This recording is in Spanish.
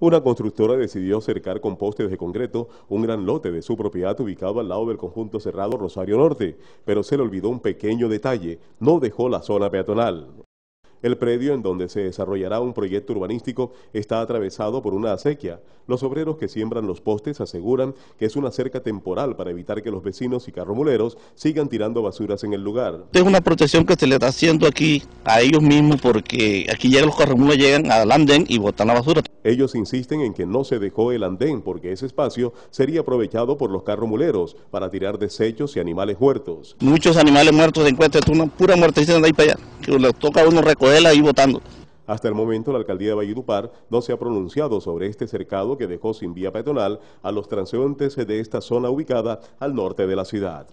Una constructora decidió cercar con postes de concreto un gran lote de su propiedad ubicado al lado del conjunto cerrado Rosario Norte, pero se le olvidó un pequeño detalle, no dejó la zona peatonal. El predio en donde se desarrollará un proyecto urbanístico está atravesado por una acequia. Los obreros que siembran los postes aseguran que es una cerca temporal para evitar que los vecinos y carromuleros sigan tirando basuras en el lugar. Es una protección que se le está haciendo aquí a ellos mismos porque aquí llegan los carromuleros, llegan al andén y botan la basura. Ellos insisten en que no se dejó el andén porque ese espacio sería aprovechado por los carromuleros para tirar desechos y animales muertos. Muchos animales muertos se encuentran, una pura muertecita de ahí para allá que toca a uno recogerla y votando. Hasta el momento, la alcaldía de Valledupar no se ha pronunciado sobre este cercado que dejó sin vía peatonal a los transeúntes de esta zona ubicada al norte de la ciudad.